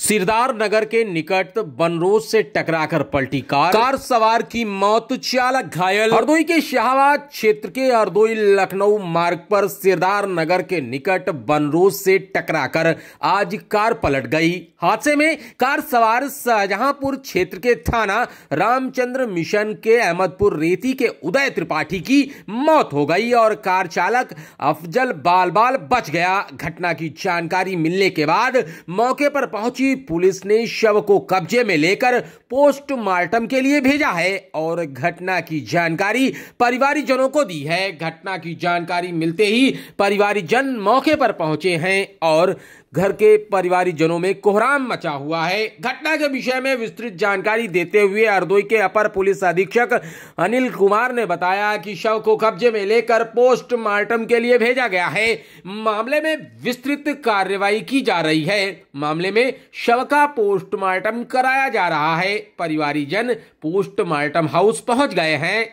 सिरदार नगर के निकट बनरोज से टकराकर पलटी कार कार सवार की मौत चालक घायल हरदोई के शाहबाद क्षेत्र के हरदोई लखनऊ मार्ग पर सिरदार नगर के निकट बनरोज से टकराकर आज कार पलट गई हादसे में कार सवार शाहजहांपुर क्षेत्र के थाना रामचंद्र मिशन के अहमदपुर रेती के उदय त्रिपाठी की मौत हो गई और कार चालक अफजल बाल बाल बच गया घटना की जानकारी मिलने के बाद मौके पर पहुंची रांची पुलिस ने शव को कब्जे में लेकर पोस्टमार्टम के लिए भेजा है और घटना की जानकारी जनों को दी है घटना की जानकारी मिलते ही परिवारीजन मौके पर पहुंचे हैं और घर के परिवारीजनों में कोहराम मचा हुआ है घटना के विषय में विस्तृत जानकारी देते हुए अरदोई के अपर पुलिस अधीक्षक अनिल कुमार ने बताया कि शव को कब्जे में लेकर पोस्टमार्टम के लिए भेजा गया है मामले में विस्तृत कार्रवाई की जा रही है मामले में शव का पोस्टमार्टम कराया जा रहा है जन पोस्टमार्टम हाउस पहुंच गए हैं